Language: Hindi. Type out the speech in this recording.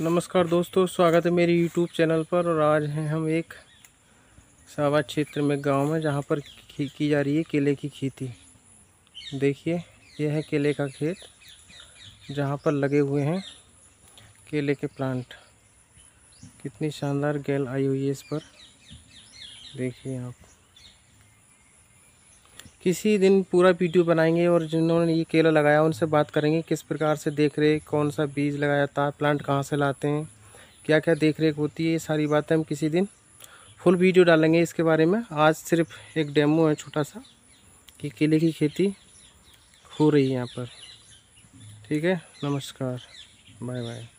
नमस्कार दोस्तों स्वागत है मेरे YouTube चैनल पर और आज हैं हम एक सावा क्षेत्र में गांव में जहां पर की जा रही है केले की खेती देखिए यह है केले का खेत जहां पर लगे हुए हैं केले के प्लांट कितनी शानदार गैल आई हुई है इस पर देखिए आप किसी दिन पूरा वीडियो बनाएंगे और जिन्होंने ये केला लगाया उनसे बात करेंगे किस प्रकार से देख रेख कौन सा बीज लगाया था प्लांट कहाँ से लाते हैं क्या क्या देख रेख होती है ये सारी बातें हम किसी दिन फुल वीडियो डालेंगे इसके बारे में आज सिर्फ एक डेमो है छोटा सा कि केले की खेती हो रही है यहाँ पर ठीक है नमस्कार बाय बाय